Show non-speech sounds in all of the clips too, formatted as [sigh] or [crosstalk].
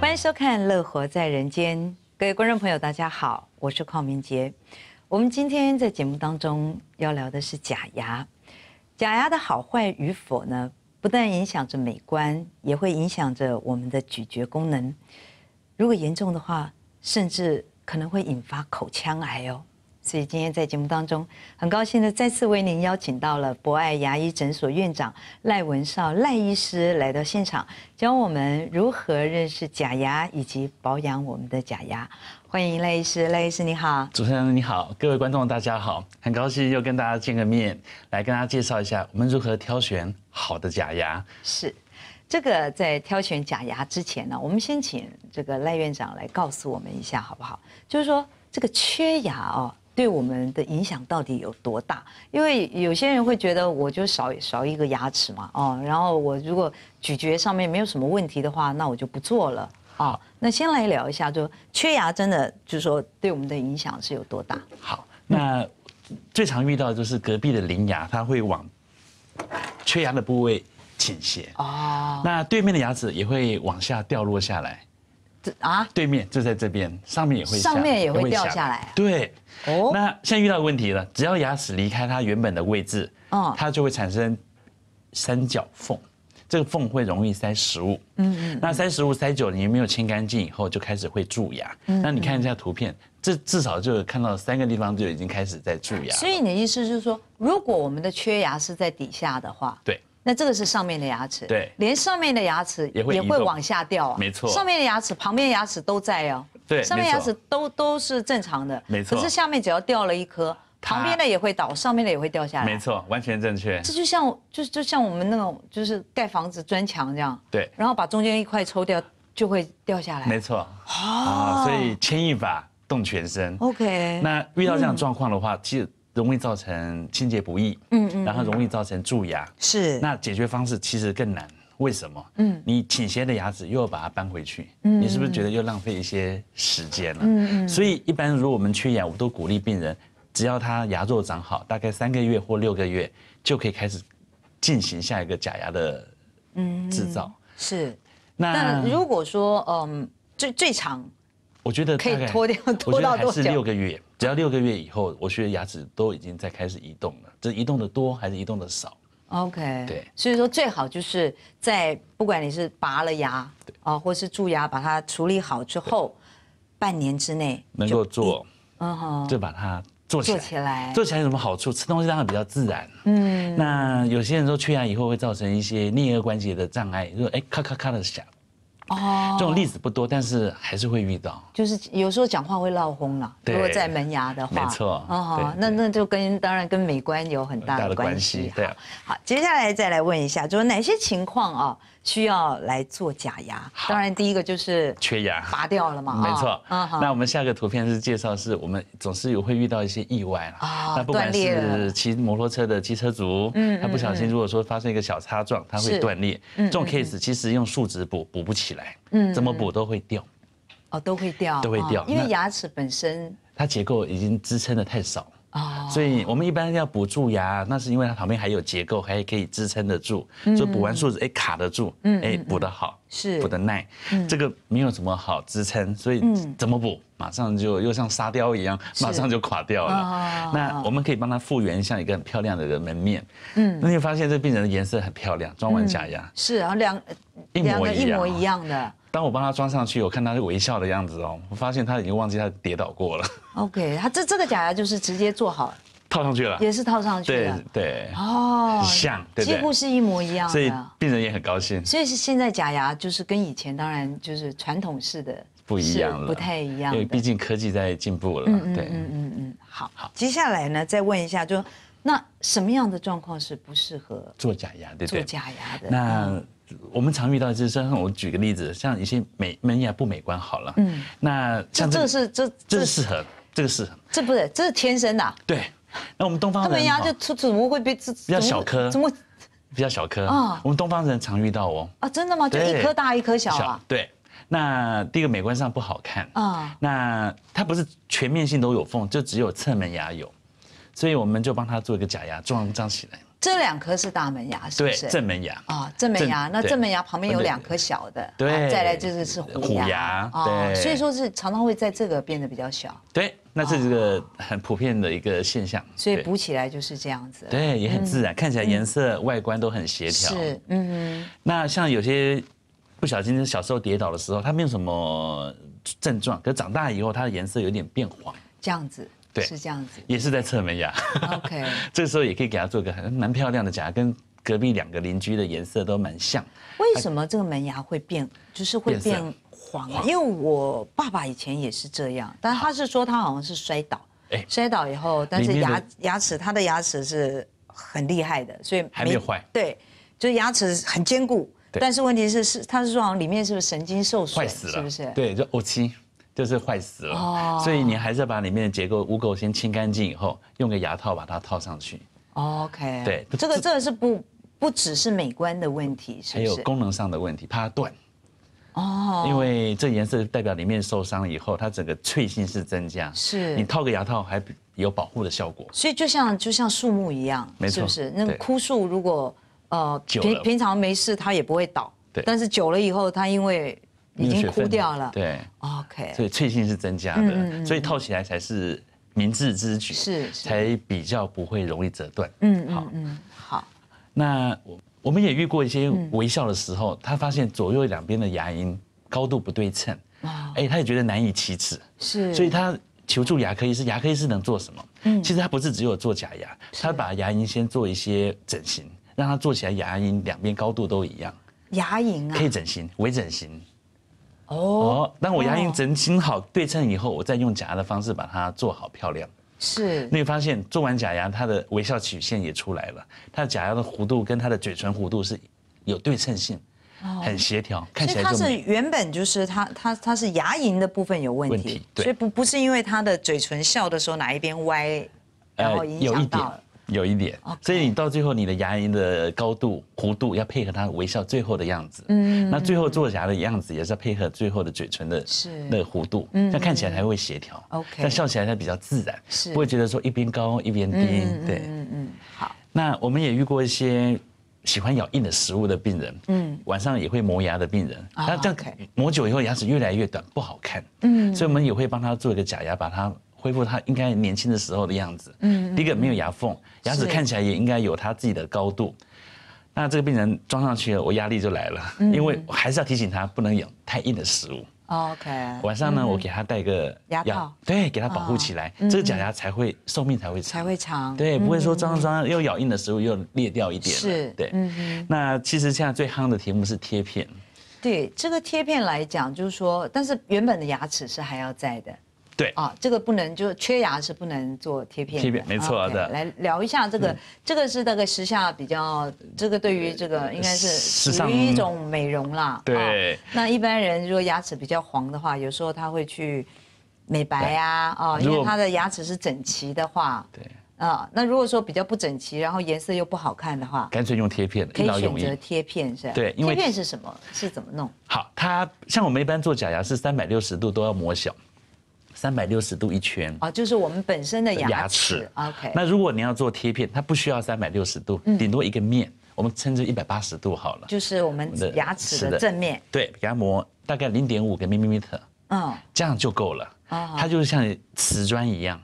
欢迎收看《乐活在人间》，各位观众朋友，大家好，我是邝明杰。我们今天在节目当中要聊的是假牙，假牙的好坏与否呢，不但影响着美观，也会影响着我们的咀嚼功能。如果严重的话，甚至可能会引发口腔癌哦。所以今天在节目当中，很高兴的再次为您邀请到了博爱牙医诊所院长赖文少赖医师来到现场，教我们如何认识假牙以及保养我们的假牙。欢迎赖医师，赖医师你好，主持人你好，各位观众大家好，很高兴又跟大家见个面，来跟大家介绍一下我们如何挑选好的假牙。是，这个在挑选假牙之前呢，我们先请这个赖院长来告诉我们一下好不好？就是说这个缺牙哦。对我们的影响到底有多大？因为有些人会觉得，我就少少一个牙齿嘛，哦，然后我如果咀嚼上面没有什么问题的话，那我就不做了啊。那先来聊一下，就缺牙真的就是说对我们的影响是有多大？好，那最常遇到的就是隔壁的邻牙，它会往缺牙的部位倾斜啊，那对面的牙齿也会往下掉落下来。啊，对面就在这边，上面也会，上面也会掉下来。对，哦，那现在遇到问题了，只要牙齿离开它原本的位置，嗯，它就会产生三角缝，这个缝会容易塞食物。嗯嗯，那塞食物塞久了，你没有清干净以后，就开始会蛀牙。那你看一下图片，这至少就看到三个地方就已经开始在蛀牙。所以你的意思就是说，如果我们的缺牙是在底下的话，对。那这个是上面的牙齿，对，连上面的牙齿也会也会往下掉啊，没错，上面的牙齿旁边牙齿都在哦，对，上面牙齿都都是正常的，没错，可是下面只要掉了一颗，旁边的也会倒，上面的也会掉下来，没错，完全正确，这就像就就像我们那种就是盖房子砖墙这样，对，然后把中间一块抽掉就会掉下来，没错，啊，所以牵一发动全身，OK，那遇到这样状况的话，其实。容易造成清洁不易，嗯嗯，然后容易造成蛀牙，是。那解决方式其实更难，为什么？嗯，你倾斜的牙齿又要把它搬回去，嗯，你是不是觉得又浪费一些时间了？嗯嗯。所以一般如果我们缺牙，我都鼓励病人，只要他牙肉长好，大概三个月或六个月就可以开始进行下一个假牙的嗯制造。是。那如果说嗯最最长。我觉得可以脱掉，脱到是六个月，只要六个月以后，我觉得牙齿都已经在开始移动了，这移动的多还是移动的少？OK，对，所以说最好就是在不管你是拔了牙啊，或是蛀牙，把它处理好之后，半年之内能够做，嗯哼，就把它做起来，做起来，做起来有什么好处？吃东西当然比较自然，嗯，那有些人说缺牙以后会造成一些颞颌关节的障碍，就是哎咔咔咔的响。哦，这种例子不多，但是还是会遇到。就是有时候讲话会闹空了，如果在门牙的话。没错，哦，那那就跟当然跟美观有很大的关系。对啊，好，接下来再来问一下，就是哪些情况啊？需要来做假牙，当然第一个就是缺牙，拔掉了嘛。[laughs] 没错，那我们下个图片是介绍，是我们总是有会遇到一些意外了啊。那不管是骑摩托车的机车族，他不小心如果说发生一个小擦撞，他会断裂。这种 case 其实用树脂补补不起来，嗯，怎么补都会掉，哦，都会掉，都会掉，因为牙齿本身它结构已经支撑的太少。啊，所以我们一般要补蛀牙，那是因为它旁边还有结构，还可以支撑得住。所以补完树脂，哎，卡得住，嗯，哎，补得好，是补得耐。嗯，这个没有什么好支撑，所以怎么补，马上就又像沙雕一样，马上就垮掉了。那我们可以帮他复原，像一个很漂亮的门面。嗯，那你发现这病人的颜色很漂亮，装完假牙是啊，两一模一模一样的。当我帮他装上去，我看他是微笑的样子哦，我发现他已经忘记他跌倒过了。OK，他这这个假牙就是直接做好，套上去了，也是套上去了，对对哦，很像，几乎是一模一样的，所以病人也很高兴。所以现在假牙就是跟以前当然就是传统式的不一样了，不太一样，因为毕竟科技在进步了。嗯嗯嗯嗯，好，接下来呢，再问一下，就那什么样的状况是不适合做假牙？做假牙的那？我们常遇到，就是像我举个例子，像一些美门牙不美观，好了，嗯，那像这个是这，这是适合，这个适合，这不是，这是天生的。对，那我们东方人，他们牙就出怎么会被这比较小颗，怎么比较小颗啊？我们东方人常遇到哦。啊，真的吗？就一颗大一颗小啊？对，那第一个美观上不好看啊，那它不是全面性都有缝，就只有侧门牙有，所以我们就帮他做一个假牙装装起来。这两颗是大门牙，是不是？正门牙啊，正门牙。那正门牙旁边有两颗小的。对，再来就是是虎牙对。所以说是常常会在这个变得比较小。对，那这是一个很普遍的一个现象。所以补起来就是这样子。对，也很自然，看起来颜色外观都很协调。是，嗯。那像有些不小心小时候跌倒的时候，它没有什么症状，可长大以后它的颜色有点变黄，这样子。对，是这样子，也是在侧门牙。OK，[laughs] 这个时候也可以给他做个很蛮漂亮的假，牙，跟隔壁两个邻居的颜色都蛮像。为什么这个门牙会变，就是会变黄？因为我爸爸以前也是这样，但他是说他好像是摔倒，摔倒以后，但是牙牙齿他的牙齿是很厉害的，所以还没有坏。对，就是牙齿很坚固，但是问题是是，他是说好像里面是不是神经受损，坏死了，是不是？对，就偶期。就是坏死了，所以你还是把里面的结构污垢先清干净以后，用个牙套把它套上去。OK，对，这个这个是不不只是美观的问题，还有功能上的问题，怕断。哦，因为这颜色代表里面受伤了以后，它整个脆性是增加。是，你套个牙套还有保护的效果。所以就像就像树木一样，没错，是不是？那枯树如果呃平平常没事，它也不会倒。对，但是久了以后，它因为已经枯掉了，对，OK，所以脆性是增加的，所以套起来才是明智之举，是，才比较不会容易折断。嗯好，嗯，好，那我我们也遇过一些微笑的时候，他发现左右两边的牙龈高度不对称，哎，他也觉得难以启齿，是，所以他求助牙科医师，牙科医师能做什么？嗯，其实他不是只有做假牙，他把牙龈先做一些整形，让他做起来牙龈两边高度都一样。牙龈啊，可以整形，微整形。哦，当我牙龈整形好对称以后，我再用假牙的方式把它做好漂亮。是，你会发现做完假牙，它的微笑曲线也出来了，它假牙的弧度跟它的嘴唇弧度是有对称性，很协调，看起来就。它是原本就是它它它是牙龈的部分有问题，所以不不是因为它的嘴唇笑的时候哪一边歪，然后影响到。有一点，所以你到最后，你的牙龈的高度、弧度要配合他微笑最后的样子。嗯，那最后做牙的样子也是要配合最后的嘴唇的，是那个弧度，那看起来才会协调。OK，但笑起来才比较自然，是不会觉得说一边高一边低。对，嗯嗯，好。那我们也遇过一些喜欢咬硬的食物的病人，嗯，晚上也会磨牙的病人，那这样磨久以后牙齿越来越短，不好看。嗯，所以我们也会帮他做一个假牙，把它。恢复他应该年轻的时候的样子。嗯，第一个没有牙缝，牙齿看起来也应该有他自己的高度。那这个病人装上去了，我压力就来了，因为我还是要提醒他不能咬太硬的食物。OK。晚上呢，我给他戴个牙套，对，给他保护起来，这个假牙才会寿命才会长，才会长。对，不会说装上装上又咬硬的食物又裂掉一点。是，对。嗯。那其实现在最夯的题目是贴片。对，这个贴片来讲，就是说，但是原本的牙齿是还要在的。对啊，这个不能就缺牙是不能做贴片。贴片没错的，来聊一下这个，这个是大概时下比较，这个对于这个应该是属于一种美容啦。对，那一般人如果牙齿比较黄的话，有时候他会去美白啊。啊，因为他的牙齿是整齐的话，对，啊，那如果说比较不整齐，然后颜色又不好看的话，干脆用贴片，可以选择贴片是吧？对，因为贴片是什么？是怎么弄？好，它像我们一般做假牙是三百六十度都要磨小。三百六十度一圈啊，就是我们本身的牙齿。OK，那如果你要做贴片，它不需要三百六十度，顶多一个面，我们称之一百八十度好了。就是我们牙齿的正面，对，给它磨大概零点五个 millimeter，嗯，这样就够了。啊，它就是像瓷砖一样，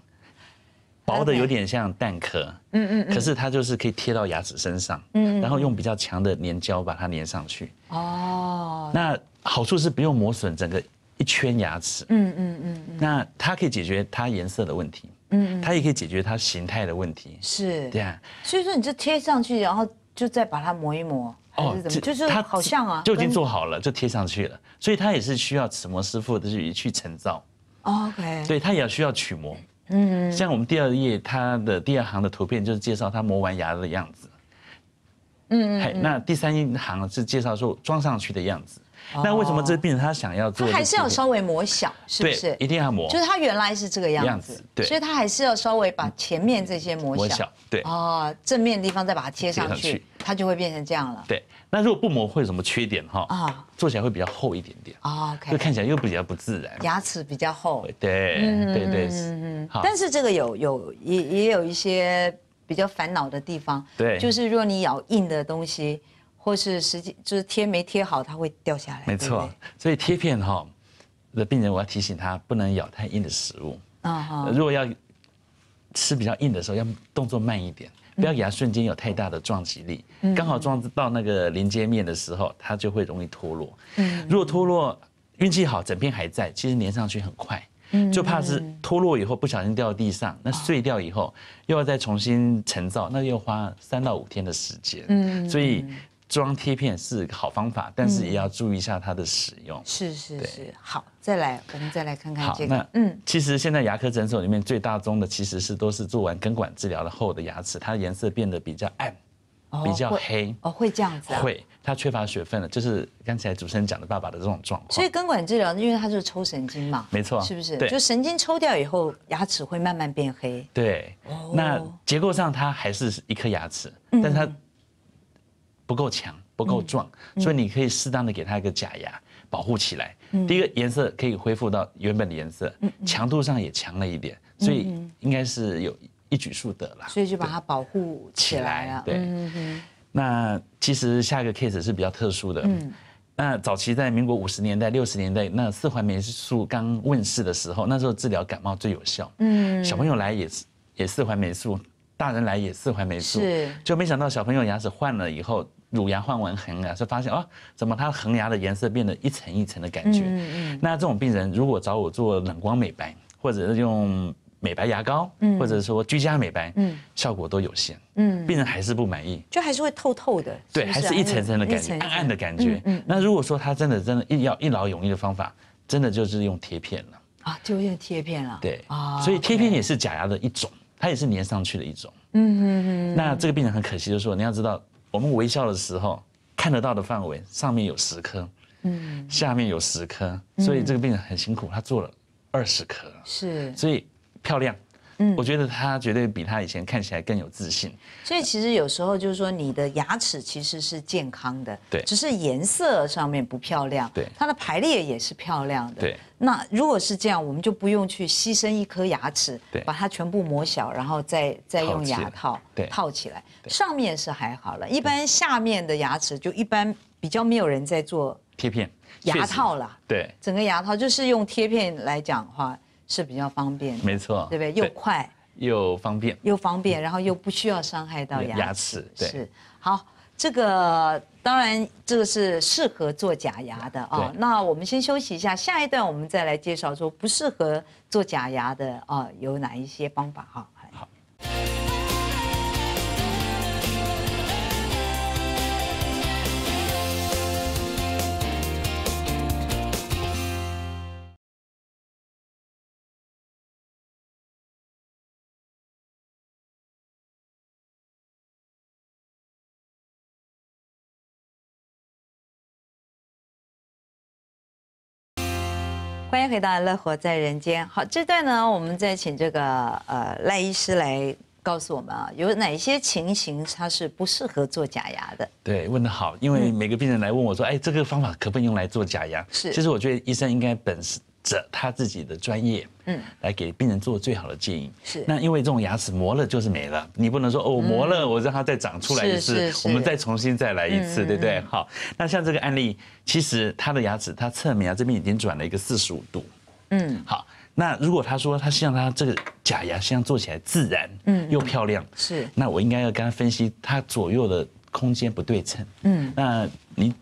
薄的有点像蛋壳，嗯嗯嗯，可是它就是可以贴到牙齿身上，嗯，然后用比较强的粘胶把它粘上去。哦，那好处是不用磨损整个。一圈牙齿，嗯嗯嗯那它可以解决它颜色的问题，嗯，它也可以解决它形态的问题，是对啊。所以说，你就贴上去，然后就再把它磨一磨，哦，就是它好像啊，就已经做好了，就贴上去了。所以它也是需要齿模师傅的去去成造，OK，对，它也要需要取模，嗯，像我们第二页它的第二行的图片就是介绍它磨完牙的样子，嗯，哎，那第三行是介绍说装上去的样子。那为什么这病人他想要做？他还是要稍微磨小，是不是？一定要磨。就是他原来是这个样子。子，对。所以他还是要稍微把前面这些磨小。磨小，对。哦，正面地方再把它贴上去，它就会变成这样了。对。那如果不磨会有什么缺点哈？啊。做起来会比较厚一点点。OK。就看起来又比较不自然。牙齿比较厚。对，对对。嗯嗯。但是这个有有也也有一些比较烦恼的地方。对。就是如果你咬硬的东西。或是实际就是贴没贴好，它会掉下来。没错，所以贴片哈，的病人我要提醒他不能咬太硬的食物。啊、如果要吃比较硬的时候，要动作慢一点，不要给它瞬间有太大的撞击力。刚好撞到那个连接面的时候，它就会容易脱落。嗯。如果脱落运气好，整片还在，其实粘上去很快。嗯。就怕是脱落以后不小心掉地上，那碎掉以后又要再重新成造，那又花三到五天的时间。嗯。所以。装贴片是好方法，但是也要注意一下它的使用。是是是，好，再来，我们再来看看。这个。嗯，其实现在牙科诊所里面最大宗的其实是都是做完根管治疗后的牙齿，它的颜色变得比较暗，比较黑。哦，会这样子。啊，会，它缺乏血分了，就是刚才主持人讲的爸爸的这种状况。所以根管治疗，因为它就是抽神经嘛，没错，是不是？对，就神经抽掉以后，牙齿会慢慢变黑。对，那结构上它还是一颗牙齿，但是它。不够强，不够壮，所以你可以适当的给它一个假牙保护起来。第一个颜色可以恢复到原本的颜色，强度上也强了一点，所以应该是有一举数得了。所以就把它保护起来了。对，那其实下一个 case 是比较特殊的。嗯。那早期在民国五十年代、六十年代，那四环霉素刚问世的时候，那时候治疗感冒最有效。嗯。小朋友来也是，也四环霉素。大人来也是环没素，是就没想到小朋友牙齿换了以后，乳牙换完恒牙，就发现啊，怎么它恒牙的颜色变得一层一层的感觉？嗯嗯。那这种病人如果找我做冷光美白，或者是用美白牙膏，嗯，或者是说居家美白，嗯，效果都有限，嗯，病人还是不满意，就还是会透透的，对，还是一层层的感觉，暗暗的感觉。嗯。那如果说他真的真的要一劳永逸的方法，真的就是用贴片了。啊，就用贴片了。对啊。所以贴片也是假牙的一种。它也是粘上去的一种。嗯哼哼。那这个病人很可惜，就是说你要知道，我们微笑的时候看得到的范围，上面有十颗，嗯，下面有十颗，所以这个病人很辛苦，他做了二十颗。是。所以漂亮。我觉得他绝对比他以前看起来更有自信。所以其实有时候就是说，你的牙齿其实是健康的，对，只是颜色上面不漂亮，对，它的排列也是漂亮的，对。那如果是这样，我们就不用去牺牲一颗牙齿，对，把它全部磨小，然后再再用牙套套起来。上面是还好了，一般下面的牙齿就一般比较没有人在做贴片牙套了，对，整个牙套就是用贴片来讲话。是比较方便，没错，对不对？又快又方便，又方便，然后又不需要伤害到牙齿。对，是好。这个当然，这个是适合做假牙的啊。那我们先休息一下，下一段我们再来介绍说不适合做假牙的啊，有哪一些方法哈？欢迎回到《乐活在人间》。好，这段呢，我们再请这个呃赖医师来告诉我们啊，有哪些情形他是不适合做假牙的？对，问的好，因为每个病人来问我说，哎，这个方法可不可以用来做假牙？是，其实我觉得医生应该本身。这他自己的专业，嗯，来给病人做最好的建议。是，那因为这种牙齿磨了就是没了，你不能说哦磨了我让它再长出来，是是是，我们再重新再来一次，对不对？好，那像这个案例，其实他的牙齿，他侧面啊这边已经转了一个四十五度。嗯，好，那如果他说他希望他这个假牙希望做起来自然，嗯，又漂亮，是，那我应该要跟他分析他左右的空间不对称。嗯，那你。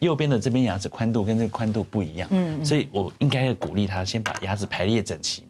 右边的这边牙齿宽度跟这个宽度不一样，嗯，所以我应该鼓励他先把牙齿排列整齐，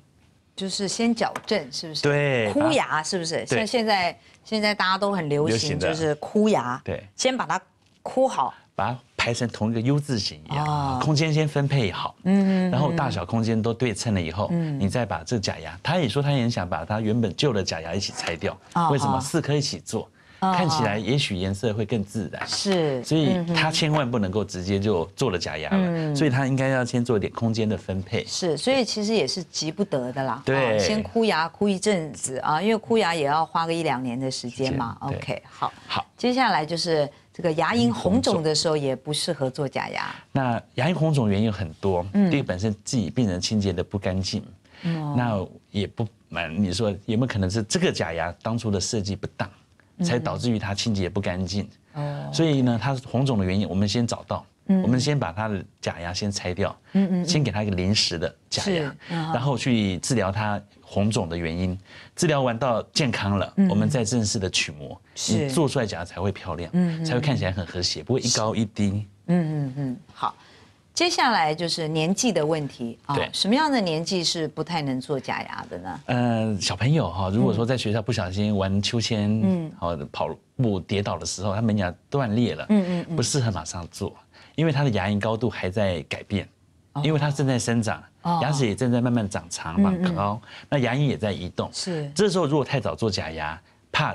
就是先矫正，是不是？对，箍牙是不是？像现在现在大家都很流行，就是箍牙，对，先把它箍好，把它排成同一个 U 字形一样，空间先分配好，嗯，然后大小空间都对称了以后，嗯，你再把这假牙，他也说他也想把他原本旧的假牙一起拆掉，为什么四颗一起做？看起来也许颜色会更自然，是，所以他千万不能够直接就做了假牙了，所以他应该要先做一点空间的分配。是，所以其实也是急不得的啦。对，先箍牙箍一阵子啊，因为箍牙也要花个一两年的时间嘛。OK，好，好，接下来就是这个牙龈红肿的时候也不适合做假牙。那牙龈红肿原因很多，嗯，第一个本身自己病人清洁的不干净，嗯，那也不瞒你说，有没有可能是这个假牙当初的设计不当？才导致于它清洁不干净，哦，所以呢，它红肿的原因我们先找到，我们先把它的假牙先拆掉，嗯嗯，先给它一个临时的假牙，然后去治疗它红肿的原因，治疗完到健康了，我们再正式的取模，你做出来假牙才会漂亮，嗯，才会看起来很和谐，不会一高一低，嗯嗯嗯，好。接下来就是年纪的问题啊，什么样的年纪是不太能做假牙的呢？呃，小朋友哈，如果说在学校不小心玩秋千，嗯，哦，跑步跌倒的时候，他门牙断裂了，嗯嗯，不适合马上做，因为他的牙龈高度还在改变，因为它正在生长，牙齿也正在慢慢长长、长高，那牙龈也在移动，是，这时候如果太早做假牙，怕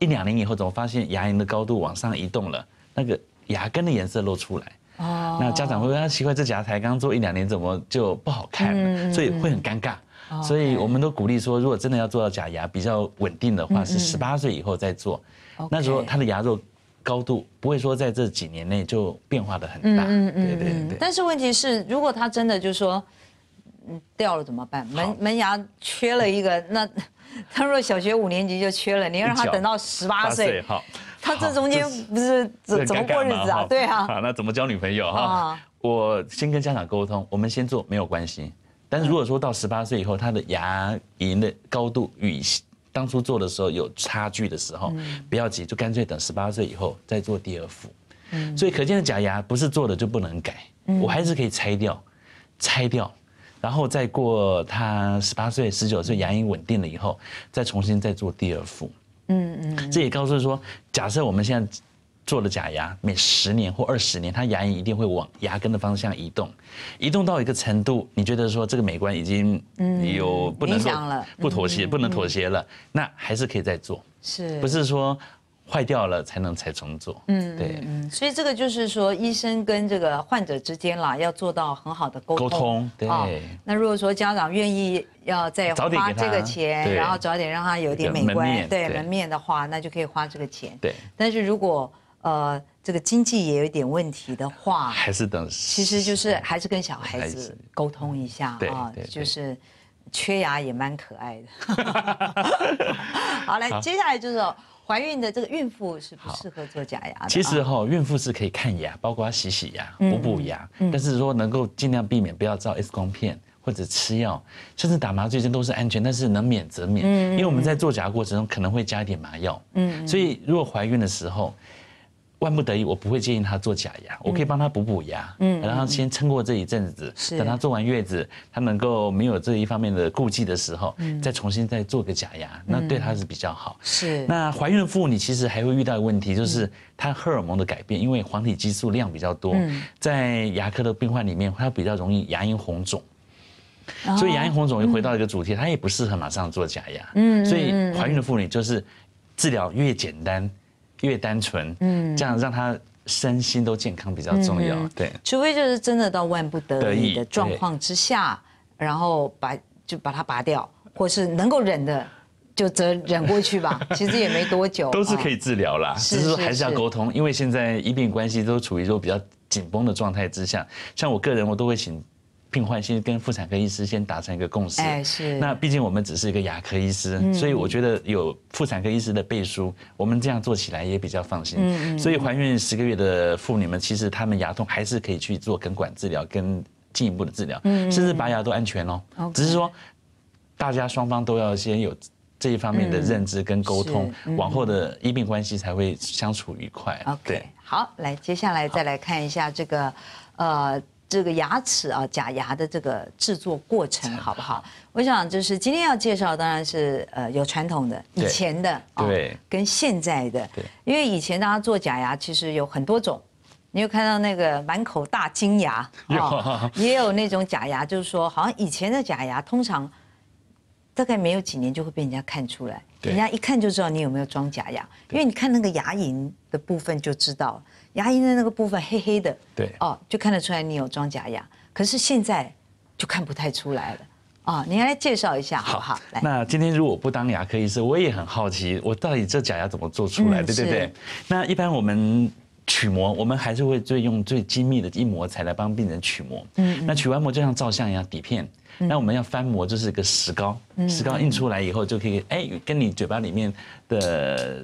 一两年以后怎么发现牙龈的高度往上移动了，那个牙根的颜色露出来。哦，那家长会非常奇怪，这假牙才刚做一两年，怎么就不好看了？所以会很尴尬。所以我们都鼓励说，如果真的要做到假牙比较稳定的话，是十八岁以后再做。那时候他的牙肉高度不会说在这几年内就变化的很大。嗯嗯嗯。对对对。但是问题是，如果他真的就说，嗯掉了怎么办？门门牙缺了一个，那 [laughs] 他如果小学五年级就缺了，你要让他等到十八岁？好。他这中间不是怎怎么过日子啊？对啊，好，那怎么交女朋友哈？我先跟家长沟通，我们先做没有关系。但是如果说到十八岁以后，他的牙龈的高度与当初做的时候有差距的时候，不要急，就干脆等十八岁以后再做第二副。所以，可见的假牙不是做的就不能改，我还是可以拆掉，拆掉，然后再过他十八岁、十九岁牙龈稳定了以后，再重新再做第二副。嗯嗯，这也告诉说，假设我们现在做了假牙，每十年或二十年，它牙龈一定会往牙根的方向移动，移动到一个程度，你觉得说这个美观已经有不能不妥协，不能妥协了，那还是可以再做，是不是说？坏掉了才能才重做，嗯，对，嗯，所以这个就是说医生跟这个患者之间啦，要做到很好的沟通，沟通，对。那如果说家长愿意要再花这个钱，然后早点让他有点美观，对门面的话，那就可以花这个钱，对。但是如果呃这个经济也有一点问题的话，还是等，其实就是还是跟小孩子沟通一下啊，就是缺牙也蛮可爱的。[laughs] 好，来，接下来就是。怀孕的这个孕妇是不适合做假牙。其实哈，孕妇是可以看牙，包括洗洗牙、补补牙，但是说能够尽量避免不要照 X 光片或者吃药，甚至打麻醉针都是安全。但是能免则免，因为我们在做假过程中可能会加一点麻药。嗯，所以如果怀孕的时候。万不得已，我不会建议他做假牙，我可以帮他补补牙，嗯，然后先撑过这一阵子，等他做完月子，他能够没有这一方面的顾忌的时候，再重新再做个假牙，那对他是比较好。是那怀孕妇女其实还会遇到一个问题，就是她荷尔蒙的改变，因为黄体激素量比较多，在牙科的病患里面，她比较容易牙龈红肿，所以牙龈红肿又回到一个主题，她也不适合马上做假牙。嗯，所以怀孕的妇女就是治疗越简单。越单纯，嗯，这样让他身心都健康比较重要。对，除非就是真的到万不得已的状况之下，然后把就把它拔掉，或是能够忍的就则忍过去吧。[laughs] 其实也没多久，都是可以治疗啦。只是还是要沟通，因为现在医病关系都处于一种比较紧绷的状态之下。像我个人，我都会请。病患先跟妇产科医师先达成一个共识，哎，是。那毕竟我们只是一个牙科医师，所以我觉得有妇产科医师的背书，我们这样做起来也比较放心。嗯，所以怀孕十个月的妇女们，其实她们牙痛还是可以去做根管治疗跟进一步的治疗，甚至拔牙都安全哦。只是说，大家双方都要先有这一方面的认知跟沟通，往后的医病关系才会相处愉快。OK，好，来接下来再来看一下这个，呃。这个牙齿啊，假牙的这个制作过程好不好？我想就是今天要介绍，当然是呃有传统的以前的啊，跟现在的因为以前大家做假牙其实有很多种，你有看到那个满口大金牙，[laughs] 也有那种假牙，就是说好像以前的假牙通常大概没有几年就会被人家看出来，人家一看就知道你有没有装假牙，因为你看那个牙龈的部分就知道。牙龈的那个部分黑黑的，对哦，就看得出来你有装假牙。可是现在就看不太出来了啊！你来介绍一下，好不好。那今天如果不当牙科医生，我也很好奇，我到底这假牙怎么做出来，对不对？那一般我们取模，我们还是会最用最精密的硬模材来帮病人取模。嗯，那取完模就像照相一样底片。那我们要翻模，就是一个石膏，石膏印出来以后就可以，哎，跟你嘴巴里面的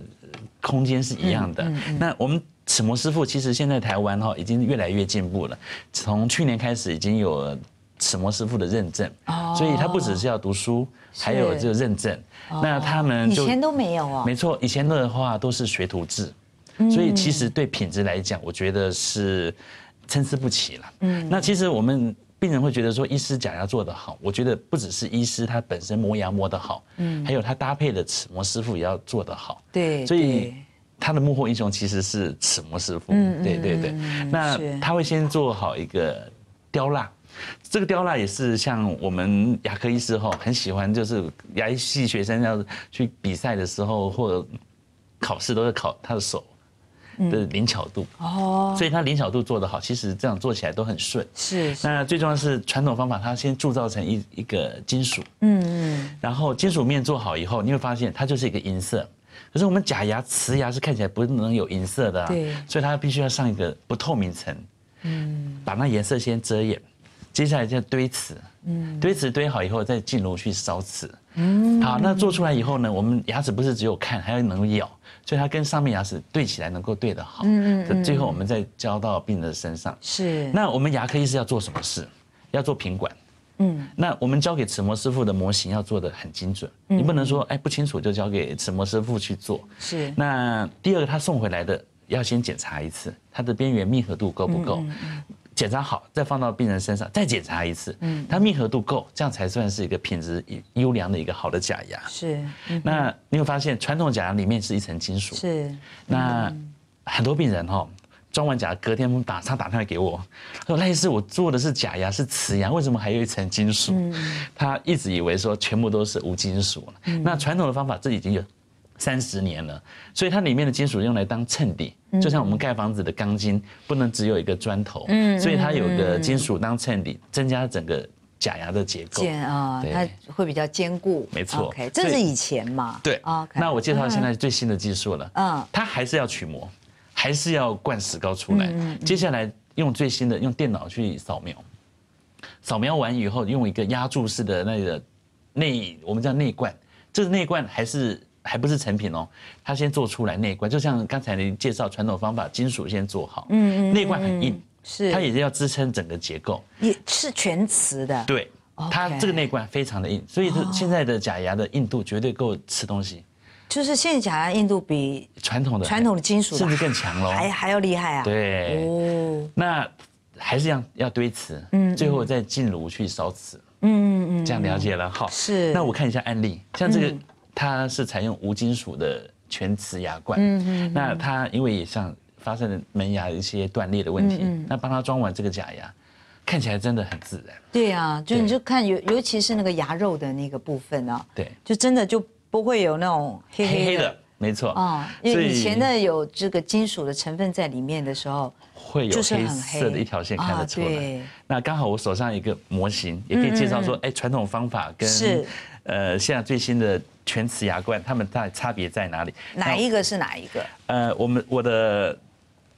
空间是一样的。那我们。齿模师傅其实现在台湾哈已经越来越进步了。从去年开始已经有齿模师傅的认证，所以他不只是要读书，还有这个认证。那他们以前都没有哦，没错，以前的话都是学徒制，所以其实对品质来讲，我觉得是参差不齐了。嗯，那其实我们病人会觉得说，医师假牙做的好，我觉得不只是医师他本身磨牙磨得好，嗯，还有他搭配的齿模师傅也要做得好。对，所以。他的幕后英雄其实是齿模师傅，对对对。那他会先做好一个雕蜡，这个雕蜡也是像我们牙科医师哈，很喜欢，就是牙医系学生要去比赛的时候或者考试，都是考他的手的灵巧度。哦，所以他灵巧度做得好，其实这样做起来都很顺。是。那最重要是传统方法，他先铸造成一一个金属，嗯嗯，然后金属面做好以后，你会发现它就是一个银色。可是我们假牙瓷牙是看起来不能有银色的，啊，所以它必须要上一个不透明层，嗯，把那颜色先遮掩，接下来就堆瓷，嗯，堆瓷堆好以后再进炉去烧瓷，嗯，好，那做出来以后呢，我们牙齿不是只有看，还要能咬，所以它跟上面牙齿对起来能够对得好，嗯，最后我们再交到病人的身上，是，那我们牙科医师要做什么事？要做品管。嗯，那我们交给慈摩师傅的模型要做的很精准，你不能说哎不清楚就交给慈摩师傅去做。是，那第二个他送回来的要先检查一次，它的边缘密合度够不够？检查好再放到病人身上再检查一次，嗯，它密合度够，这样才算是一个品质优良的一个好的假牙。是，那你会发现传统假牙里面是一层金属。是，那很多病人哈。装完假隔天，打他打电话给我，他说那一次我做的是假牙是瓷牙，为什么还有一层金属？他一直以为说全部都是无金属。那传统的方法这已经有三十年了，所以它里面的金属用来当衬底，就像我们盖房子的钢筋不能只有一个砖头，所以它有个金属当衬底，增加整个假牙的结构。啊，它会比较坚固。没错，这是以前嘛。对。那我介绍现在最新的技术了。嗯。它还是要取模。还是要灌石膏出来，接下来用最新的用电脑去扫描，扫描完以后用一个压铸式的那个内，我们叫内灌，这个内灌还是还不是成品哦，它先做出来内灌，就像刚才您介绍，传统方法金属先做好，嗯，内冠很硬，是，它也是要支撑整个结构，也是全瓷的，对，它这个内罐非常的硬，所以现在的假牙的硬度绝对够吃东西。就是现在假牙，硬度比传统的传统的金属是不是更强喽？还还要厉害啊？对，哦，那还是要要堆瓷，嗯，最后再进炉去烧瓷，嗯嗯嗯，这样了解了。好，是。那我看一下案例，像这个，它是采用无金属的全瓷牙冠，嗯嗯，那它因为也像发生了门牙一些断裂的问题，那帮他装完这个假牙，看起来真的很自然。对啊，就你就看尤尤其是那个牙肉的那个部分啊，对，就真的就。不会有那种黑黑的，没错，因为以前呢有这个金属的成分在里面的时候，会有黑色的一条线看得出来。那刚好我手上一个模型，也可以介绍说，哎，传统方法跟呃现在最新的全瓷牙冠，它们在差别在哪里？哪一个是哪一个？呃，我们我的。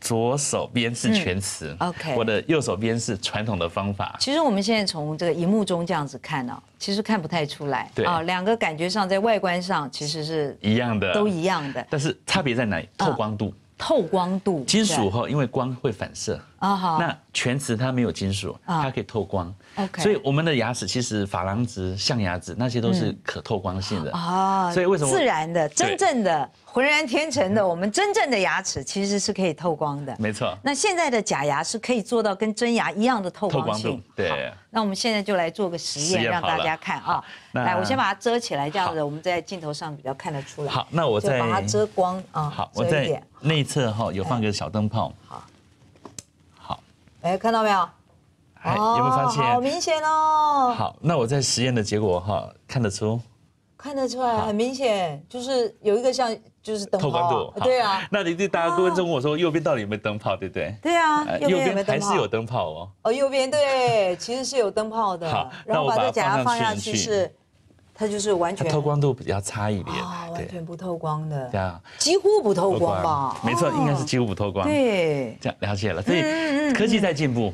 左手边是全瓷，OK，我的右手边是传统的方法。其实我们现在从这个荧幕中这样子看呢，其实看不太出来。对啊，两个感觉上在外观上其实是一样的，都一样的。但是差别在哪？透光度。透光度。金属哈，因为光会反射啊。好。那全瓷它没有金属，它可以透光。所以我们的牙齿其实珐琅质、象牙质那些都是可透光性的啊，所以为什么自然的、真正的、浑然天成的，我们真正的牙齿其实是可以透光的。没错。那现在的假牙是可以做到跟真牙一样的透光性。对。那我们现在就来做个实验，让大家看啊。来，我先把它遮起来，这样子我们在镜头上比较看得出来。好，那我再把它遮光，嗯，好，我再。内侧哈，有放个小灯泡。好。好。哎，看到没有？哎，有没有发现？好明显哦！好，那我在实验的结果哈看得出，看得出来，很明显，就是有一个像就是灯泡。透光度对啊，那你对大家五分问我说右边到底有没有灯泡，对不对？对啊，右边还是有灯泡哦。哦，右边对，其实是有灯泡的。好，然后把这假牙放下去是，它就是完全透光度比较差一点，完全不透光的，对啊，几乎不透光吧？没错，应该是几乎不透光。对，这样了解了，所以科技在进步。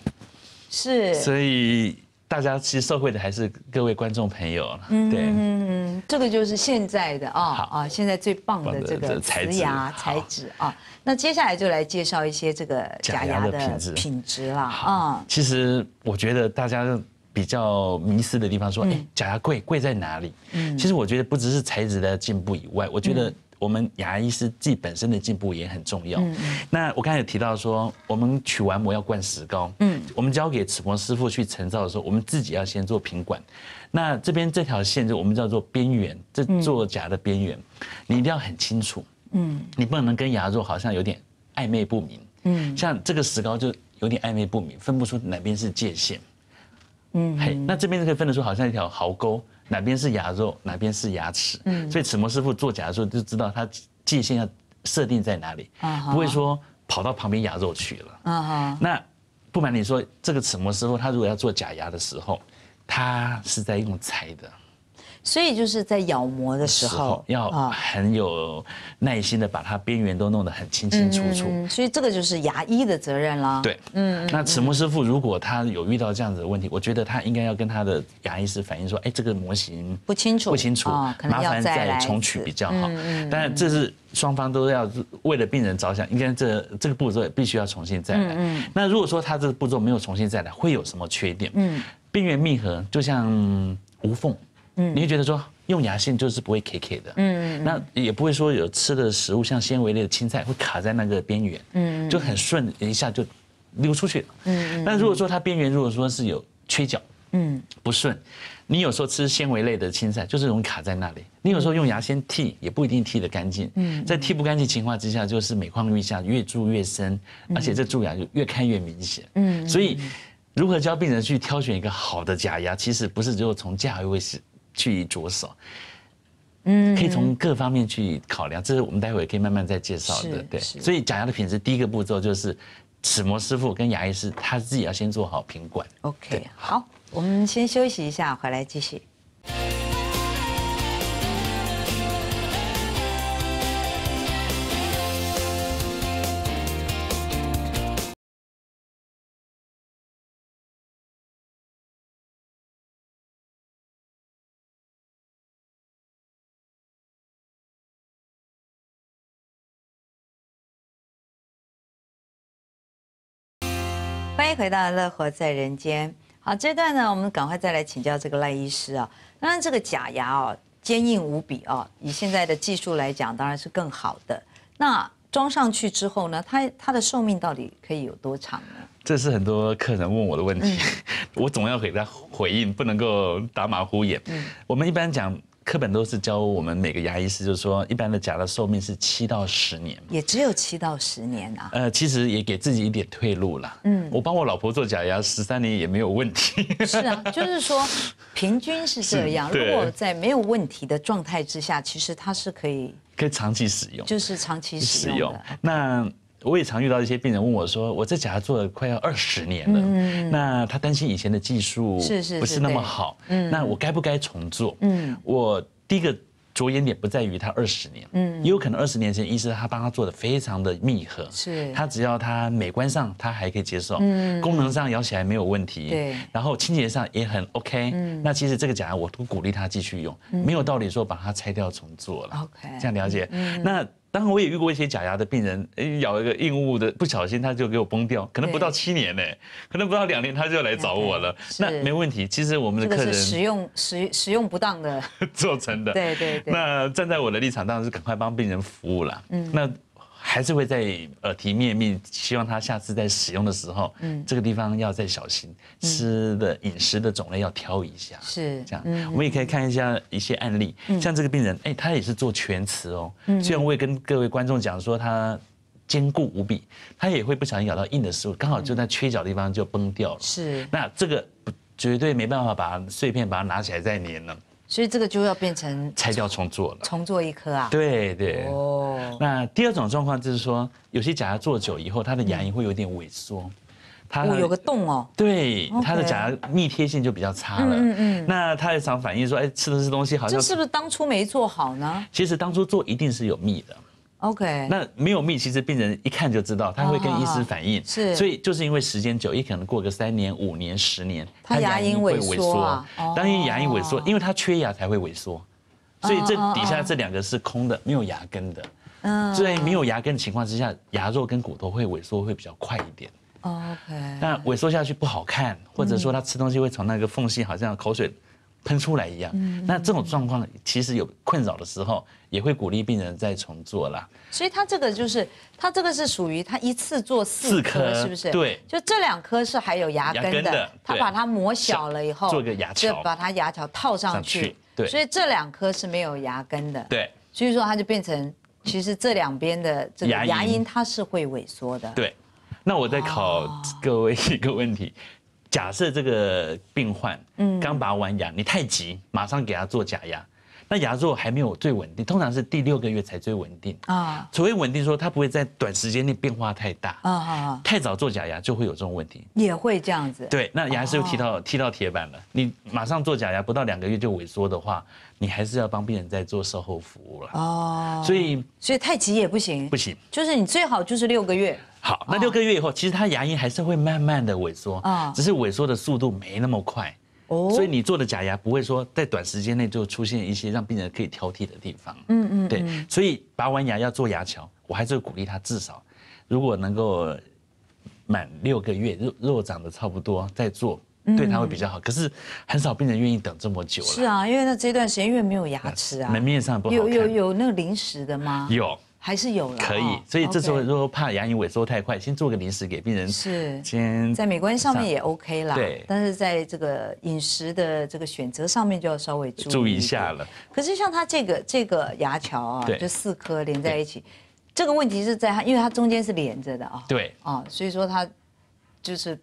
是，所以大家其实受惠的还是各位观众朋友嗯，对，嗯，这个就是现在的啊，啊，现在最棒的这个瓷牙材质啊。那接下来就来介绍一些这个假牙的品质品质啦。啊。其实我觉得大家比较迷失的地方，说哎，假牙贵贵在哪里？嗯，其实我觉得不只是材质的进步以外，我觉得。我们牙医师自己本身的进步也很重要。嗯那我刚才有提到说，我们取完膜要灌石膏。嗯。我们交给齿膜师傅去成造的时候，我们自己要先做平管。那这边这条线就我们叫做边缘，这做假的边缘，你一定要很清楚。嗯。你不能跟牙肉好像有点暧昧不明。嗯。像这个石膏就有点暧昧不明，分不出哪边是界限。嗯。那这边就可以分得出，好像一条壕沟。哪边是牙肉，哪边是牙齿，嗯，所以齿模师傅做假的时候就知道他界限要设定在哪里，不会说跑到旁边牙肉去了。嗯那不瞒你说，这个齿模师傅他如果要做假牙的时候，他是在用猜的。所以就是在咬膜的时候，要很有耐心的把它边缘都弄得很清清楚楚。所以这个就是牙医的责任了。对，嗯。那齿木师傅如果他有遇到这样子的问题，我觉得他应该要跟他的牙医师反映说：“哎，这个模型不清楚，不清楚，麻烦再重取比较好。”但这是双方都要为了病人着想，应该这这个步骤必须要重新再来。那如果说他这个步骤没有重新再来，会有什么缺点？嗯，边缘密合就像无缝。你会觉得说用牙线就是不会 K 卡的，嗯，那也不会说有吃的食物像纤维类的青菜会卡在那个边缘，嗯，就很顺一下就溜出去了，嗯。那如果说它边缘如果说是有缺角，嗯，不顺，你有时候吃纤维类的青菜就是容易卡在那里。你有时候用牙线剔也不一定剔得干净，嗯，在剔不干净情况之下就是每况愈下，越蛀越深，而且这蛀牙就越看越明显，嗯。所以如何教病人去挑选一个好的假牙，其实不是只有从价位是。去着手，嗯，可以从各方面去考量，这是我们待会可以慢慢再介绍的，对。所以假牙的品质，第一个步骤就是，齿模师傅跟牙医师他自己要先做好品管。OK，好，我们先休息一下，回来继续。欢迎回到《乐活在人间》。好，这段呢，我们赶快再来请教这个赖医师啊。当然，这个假牙哦，坚硬无比哦，以现在的技术来讲，当然是更好的。那装上去之后呢，它它的寿命到底可以有多长呢？这是很多客人问我的问题，[laughs] 我总要给他回应，不能够打马虎眼。我们一般讲。课本都是教我们每个牙医师，就是说一般的假的寿命是七到十年，也只有七到十年啊。呃，其实也给自己一点退路了。嗯，我帮我老婆做假牙十三年也没有问题。[laughs] 是啊，就是说平均是这样。如果在没有问题的状态之下，其实它是可以可以长期使用，就是长期使用那我也常遇到一些病人问我说：“我这假牙做了快要二十年了，那他担心以前的技术是是不是那么好？那我该不该重做？”嗯，我第一个着眼点不在于他二十年，嗯，也有可能二十年前医生他帮他做的非常的密合，是他只要他美观上他还可以接受，嗯，功能上咬起来没有问题，对，然后清洁上也很 OK，嗯，那其实这个假牙我都鼓励他继续用，没有道理说把它拆掉重做了，OK，这样了解，嗯，那。当然，我也遇过一些假牙的病人，咬一个硬物的，不小心他就给我崩掉，可能不到七年呢，可能不到两年他就来找我了。那没问题，其实我们的客人使用使使用不当的 [laughs] 做成的，对对对。那站在我的立场，当然是赶快帮病人服务了。嗯，那。还是会在耳提面命，希望他下次在使用的时候，嗯，这个地方要再小心，吃的饮食的种类要挑一下，是这样。我们也可以看一下一些案例，像这个病人，哎，他也是做全瓷哦，虽然我也跟各位观众讲说他坚固无比，他也会不小心咬到硬的食物，刚好就在缺角的地方就崩掉了。是，那这个绝对没办法把碎片把它拿起来再粘了。所以这个就要变成拆掉重做了，重做一颗啊？对对哦。那第二种状况就是说，有些假牙做久以后，它的牙龈会有点萎缩，它有个洞哦。对，它的假牙密贴性就比较差了。嗯嗯嗯。那他也常反映说，哎，吃的东西好像，这是不是当初没做好呢？其实当初做一定是有密的。OK，那没有密，其实病人一看就知道，他会跟医师反映，是，所以就是因为时间久，也可能过个三年、五年、十年，他牙龈会萎缩，当然牙龈萎缩，因为他缺牙才会萎缩，所以这底下这两个是空的，没有牙根的，所以没有牙根的情况之下，牙肉跟骨头会萎缩会比较快一点，OK，那萎缩下去不好看，或者说他吃东西会从那个缝隙，好像口水。喷出来一样，那这种状况其实有困扰的时候，也会鼓励病人再重做啦。所以他这个就是，他这个是属于他一次做四颗，是不是？对，就这两颗是还有牙根的，他把它磨小了以后，做个牙桥，就把它牙桥套上去。对，所以这两颗是没有牙根的。对，所以说它就变成，其实这两边的这牙牙龈它是会萎缩的。对，那我在考各位一个问题。假设这个病患，嗯，刚拔完牙，你太急，马上给他做假牙，那牙座还没有最稳定，通常是第六个月才最稳定啊。所谓稳定，说他不会在短时间内变化太大啊。太早做假牙就会有这种问题，也会这样子。对，那牙齿又提到，踢到铁板了。你马上做假牙，不到两个月就萎缩的话，你还是要帮病人在做售后服务了哦。所以，所以太急也不行，不行，就是你最好就是六个月。好，那六个月以后，其实他牙龈还是会慢慢的萎缩，啊，只是萎缩的速度没那么快，哦，所以你做的假牙不会说在短时间内就出现一些让病人可以挑剔的地方，嗯嗯，对，所以拔完牙要做牙桥，我还是鼓励他至少，如果能够满六个月，肉肉长得差不多再做，对他会比较好。可是很少病人愿意等这么久，是啊，因为那这段时间因为没有牙齿啊，门面上不好有有有那个临时的吗？有。还是有了，可以，所以这时候如果怕牙龈萎缩太快，先做个零食给病人是先在美观上面也 OK 了，对，但是在这个饮食的这个选择上面就要稍微注意一下了。可是像他这个这个牙桥啊，这四颗连在一起，这个问题是在它，因为它中间是连着的啊，对啊，所以说它就是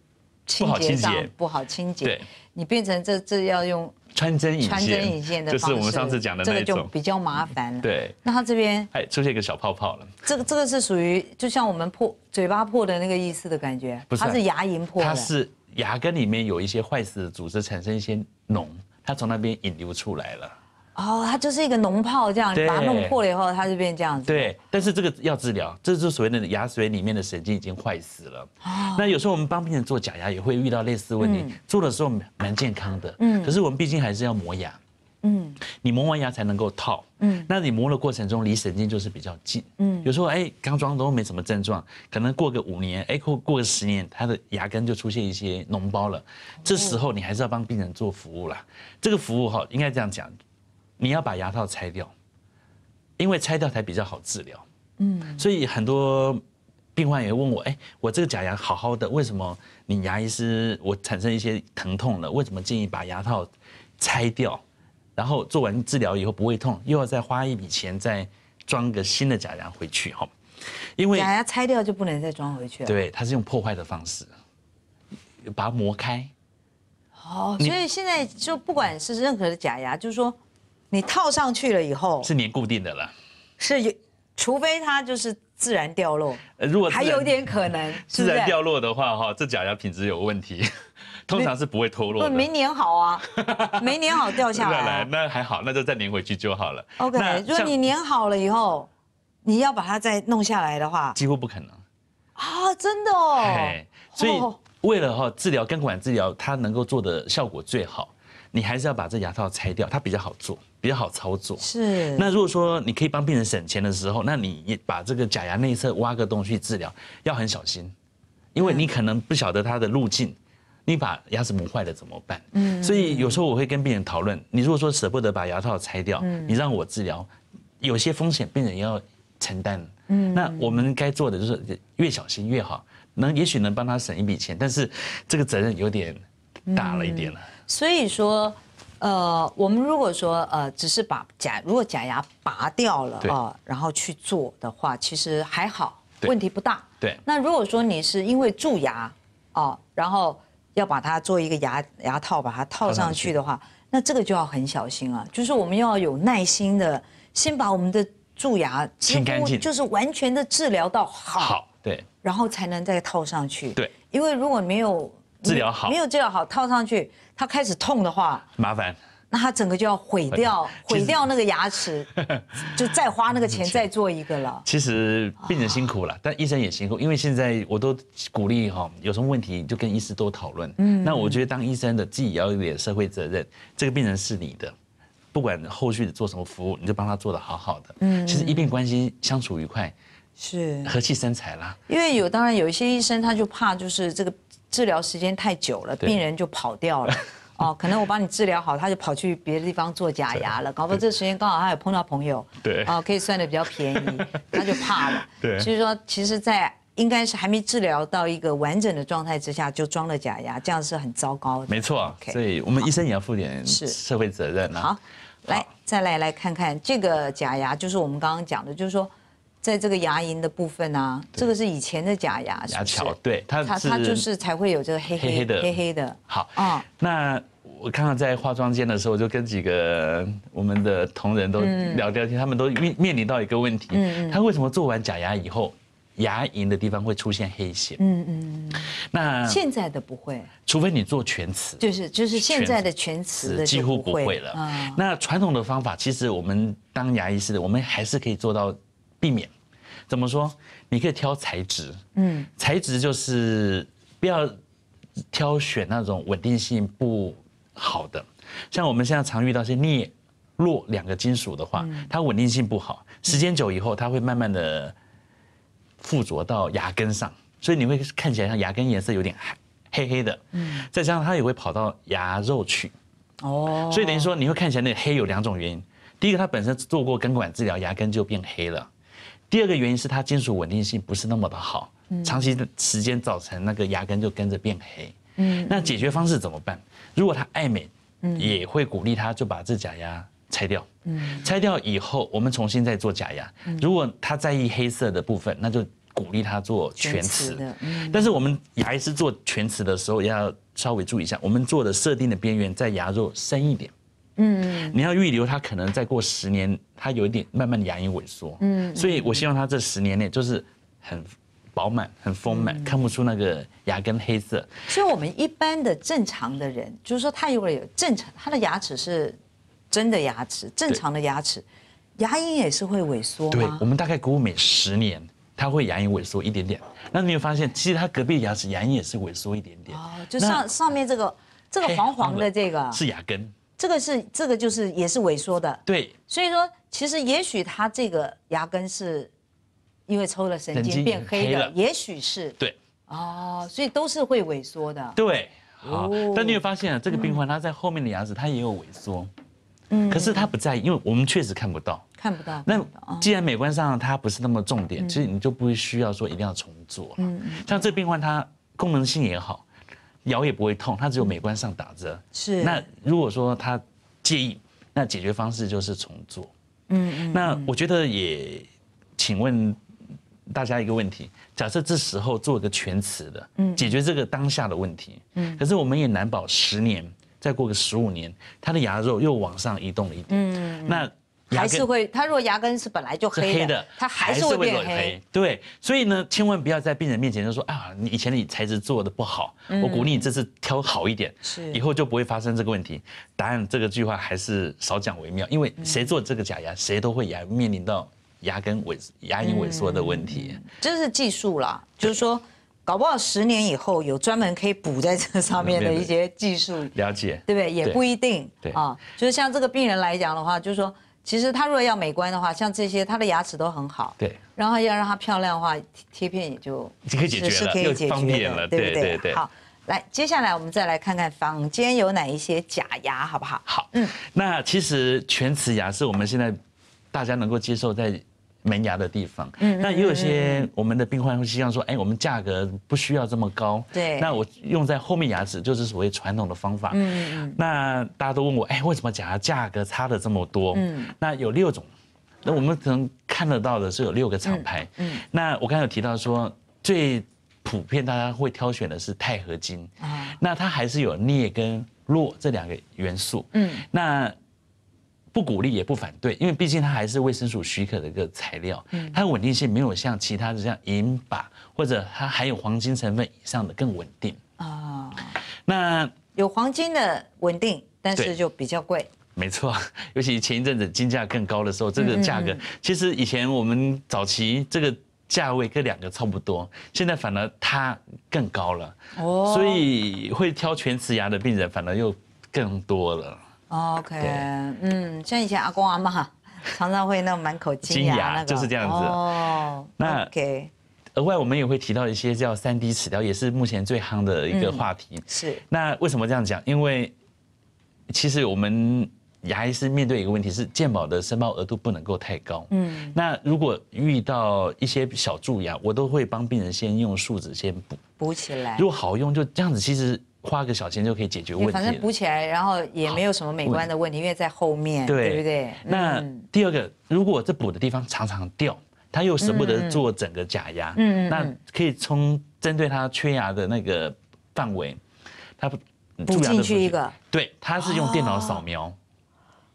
清洁上不好清洁对。你变成这这要用穿针引穿针引线的，就是我们上次讲的那个就比较麻烦。对，那他这边哎出现一个小泡泡了，这个这个是属于就像我们破嘴巴破的那个意思的感觉，不是？它是牙龈破的，它是牙根里面有一些坏死的组织产生一些脓，它从那边引流出来了。哦，它就是一个脓泡，这样把它弄破了以后，它就变这样子。对，但是这个要治疗，这是所谓的牙髓里面的神经已经坏死了。哦，那有时候我们帮病人做假牙也会遇到类似问题，做的时候蛮健康的。嗯，可是我们毕竟还是要磨牙。嗯，你磨完牙才能够套。嗯，那你磨的过程中离神经就是比较近。嗯，有时候哎刚装都没什么症状，可能过个五年，哎或过个十年，他的牙根就出现一些脓包了。这时候你还是要帮病人做服务啦。这个服务哈，应该这样讲。你要把牙套拆掉，因为拆掉才比较好治疗。嗯，所以很多病患也问我：，哎，我这个假牙好好的，为什么你牙医师我产生一些疼痛了？为什么建议把牙套拆掉？然后做完治疗以后不会痛，又要再花一笔钱再装个新的假牙回去？哈，因为假牙拆掉就不能再装回去了。对，它是用破坏的方式把它磨开。哦，所以现在就不管是任何的假牙，就是说。你套上去了以后是粘固定的了，是有，除非它就是自然掉落。如果还有点可能，[laughs] 自然掉落的话哈，这假牙品质有问题，[laughs] 通常是不会脱落的。没粘好啊，[laughs] 没粘好掉下来。那还好，那就再粘回去就好了。OK，如果你粘好了以后，你要把它再弄下来的话，几乎不可能啊，真的哦。所以为了哈治疗根管治疗，它能够做的效果最好。你还是要把这牙套拆掉，它比较好做，比较好操作。是。那如果说你可以帮病人省钱的时候，那你把这个假牙内侧挖个洞去治疗，要很小心，因为你可能不晓得它的路径，你把牙齿磨坏了怎么办？嗯。所以有时候我会跟病人讨论，你如果说舍不得把牙套拆掉，你让我治疗，有些风险病人要承担。嗯。那我们该做的就是越小心越好，能也许能帮他省一笔钱，但是这个责任有点大了一点了。所以说，呃，我们如果说呃，只是把假如果假牙拔掉了啊，然后去做的话，其实还好，问题不大。对。那如果说你是因为蛀牙啊，然后要把它做一个牙牙套把它套上去的话，那这个就要很小心啊，就是我们要有耐心的，先把我们的蛀牙清干净，就是完全的治疗到好。好。对。然后才能再套上去。对。因为如果没有。治疗好没有治疗好，套上去他开始痛的话，麻烦。那他整个就要毁掉，[laughs] 毁掉那个牙齿，[laughs] 就再花那个钱再做一个了。其实病人辛苦了，但医生也辛苦，因为现在我都鼓励哈，有什么问题就跟医师多讨论。嗯，那我觉得当医生的自己也要有点社会责任，这个病人是你的，不管后续做什么服务，你就帮他做的好好的。嗯，其实医病关系相处愉快，是和气生财啦。因为有当然有一些医生他就怕就是这个。治疗时间太久了，病人就跑掉了。[laughs] 哦，可能我帮你治疗好，他就跑去别的地方做假牙了。搞不好这时间刚好他有碰到朋友，对，哦，可以算的比较便宜，[laughs] 他就怕了。对，所以说，其实，在应该是还没治疗到一个完整的状态之下就装了假牙，这样是很糟糕的。没错，所以我们医生也要负点社会责任。好，来，再来来看看这个假牙，就是我们刚刚讲的，就是说。在这个牙龈的部分啊，这个是以前的假牙，牙桥，对，它是它就是才会有这个黑黑的黑黑的好啊。那我看到在化妆间的时候，就跟几个我们的同仁都聊聊天，他们都面面临到一个问题，他为什么做完假牙以后，牙龈的地方会出现黑线？嗯嗯，那现在的不会，除非你做全瓷，就是就是现在的全瓷几乎不会了。那传统的方法，其实我们当牙医师的，我们还是可以做到避免。怎么说？你可以挑材质，嗯，材质就是不要挑选那种稳定性不好的，像我们现在常遇到是镍、铬两个金属的话，它稳定性不好，时间久以后它会慢慢的附着到牙根上，所以你会看起来像牙根颜色有点黑黑的，嗯，再加上它也会跑到牙肉去，哦，所以等于说你会看起来那黑有两种原因，第一个它本身做过根管治疗，牙根就变黑了。第二个原因是它金属稳定性不是那么的好，长期的时间造成那个牙根就跟着变黑。嗯，那解决方式怎么办？如果他爱美，嗯，也会鼓励他就把这假牙拆掉。嗯，拆掉以后我们重新再做假牙。如果他在意黑色的部分，那就鼓励他做全瓷嗯，但是我们牙医师做全瓷的时候要稍微注意一下，我们做的设定的边缘在牙肉深一点。嗯，你要预留他可能再过十年，他有一点慢慢的牙龈萎缩。嗯，所以我希望他这十年内就是很饱满、很丰满，看不出那个牙根黑色。所以我们一般的正常的人，就是说他如果有正常，他的牙齿是真的牙齿，正常的牙齿，牙龈也是会萎缩对，我们大概估每十年他会牙龈萎缩一点点。那你有发现，其实他隔壁牙齿牙龈也是萎缩一点点。哦，就上上面这个这个黄黄的这个是牙根。这个是这个就是也是萎缩的，对。所以说，其实也许他这个牙根是因为抽了神经变黑的，也许是。对。哦，所以都是会萎缩的。对。好，但你有发现啊？这个病患他在后面的牙齿他也有萎缩，嗯。可是他不在，因为我们确实看不到。看不到。那既然美观上它不是那么重点，其实你就不需要说一定要重做。了。嗯。像这个病患他功能性也好。咬也不会痛，它只有美观上打折。是，那如果说他介意，那解决方式就是重做。嗯嗯。那我觉得也，请问大家一个问题：假设这时候做一个全瓷的，嗯，解决这个当下的问题。嗯。可是我们也难保十年，再过个十五年，他的牙肉又往上移动了一点。嗯。那。还是会，他如果牙根是本来就黑的，它还是会变黑。对，所以呢，千万不要在病人面前就说啊，你以前的材质做的不好，我鼓励你这次挑好一点，是，以后就不会发生这个问题。答案这个句话还是少讲为妙，因为谁做这个假牙，谁都会牙面临到牙根萎、牙龈萎缩的问题。这是技术啦，就是说，搞不好十年以后有专门可以补在这个上面的一些技术。了解，对不对？也不一定。对啊，就是像这个病人来讲的话，就是说。其实他如果要美观的话，像这些他的牙齿都很好，对。然后要让他漂亮的话，贴片也就可以解决了，又方便了，对对对。好，来，接下来我们再来看看坊间有哪一些假牙，好不好？好，嗯，那其实全瓷牙是我们现在大家能够接受在。门牙的地方，那也有一些我们的病患会希望说，哎，我们价格不需要这么高，对，那我用在后面牙齿就是所谓传统的方法，嗯那大家都问我，哎，为什么假牙价格差的这么多？那有六种，那我们可能看得到的是有六个厂牌，嗯，那我刚才有提到说，最普遍大家会挑选的是钛合金，啊，那它还是有镍跟铬这两个元素，嗯，那。不鼓励也不反对，因为毕竟它还是卫生署许可的一个材料，它的稳定性没有像其他的像银钯或者它含有黄金成分以上的更稳定啊。那有黄金的稳定，但是就比较贵。没错，尤其前一阵子金价更高的时候，这个价格其实以前我们早期这个价位跟两个差不多，现在反而它更高了。哦，所以会挑全瓷牙的病人反而又更多了。OK，嗯，像以前阿公阿妈 [laughs] 常常会那满口金牙，那就是这样子。哦。那 OK，额外我们也会提到一些叫三 D 齿雕，也是目前最夯的一个话题。是。那为什么这样讲？因为其实我们牙医是面对一个问题是，健保的申报额度不能够太高。嗯。那如果遇到一些小蛀牙，我都会帮病人先用树脂先补补起来。如果好用就这样子，其实。花个小钱就可以解决问题，反正补起来，然后也没有什么美观的问题，因为在后面，对不对？那第二个，如果这补的地方常常掉，他又舍不得做整个假牙，嗯，那可以从针对他缺牙的那个范围，他不进去一个，对，他是用电脑扫描，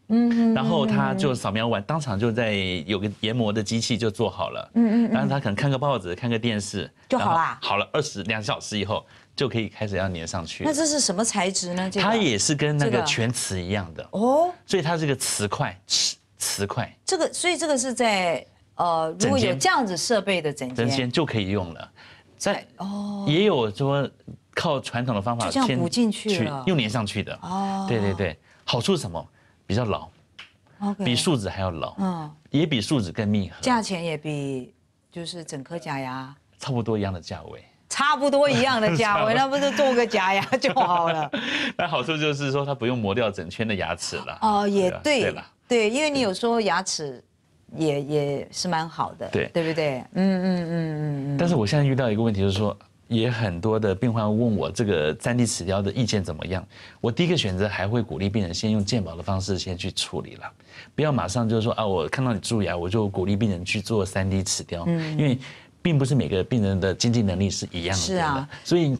嗯，然后他就扫描完，当场就在有个研磨的机器就做好了，嗯嗯，但是他可能看个报纸，看个电视就好啦，好了二十两小时以后。就可以开始要粘上去那这是什么材质呢？它也是跟那个全瓷一样的哦，所以它是个瓷块，瓷瓷块。这个所以这个是在呃，如果有这样子设备的整间，整间就可以用了。在哦，也有说靠传统的方法，这样补进去，去，又粘上去的哦。对对对，好处什么？比较牢，比树脂还要牢，嗯，也比树脂更密合。价钱也比就是整颗假牙差不多一样的价位。差不多一样的价位，[laughs] 那不是做个假牙就好了？[laughs] 那好处就是说，它不用磨掉整圈的牙齿了。哦，也对，对对，因为你有时候牙齿也也是蛮好的，对，对不对？嗯嗯嗯嗯嗯。但是我现在遇到一个问题，就是说，也很多的病患问我这个三 d 齿雕的意见怎么样。我第一个选择还会鼓励病人先用鉴宝的方式先去处理了，不要马上就是说啊，我看到你蛀牙，我就鼓励病人去做三 d 齿雕，因为。并不是每个病人的经济能力是一样的，是啊，所以，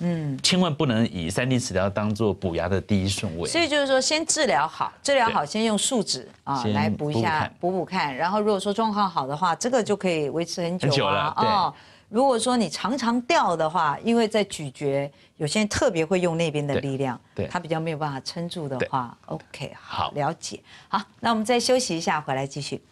嗯，千万不能以三 D 治疗当做补牙的第一顺位。所以就是说，先治疗好，治疗好，先用树脂啊来补一下，补补看。然后如果说状况好的话，这个就可以维持很久了。哦，如果说你常常掉的话，因为在咀嚼，有些人特别会用那边的力量，对，他比较没有办法撑住的话，OK，好，了解。好，那我们再休息一下，回来继续。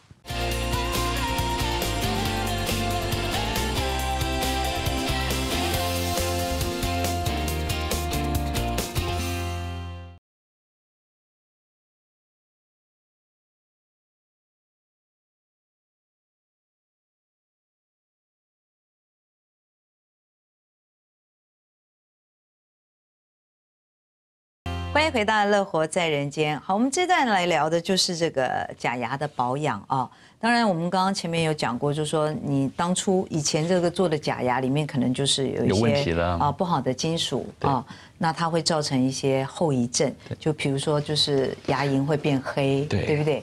欢迎回到《乐活在人间》。好，我们这段来聊的就是这个假牙的保养啊。当然，我们刚刚前面有讲过，就是说你当初以前这个做的假牙里面可能就是有一些啊，不好的金属啊，那它会造成一些后遗症，就比如说就是牙龈会变黑，对不对？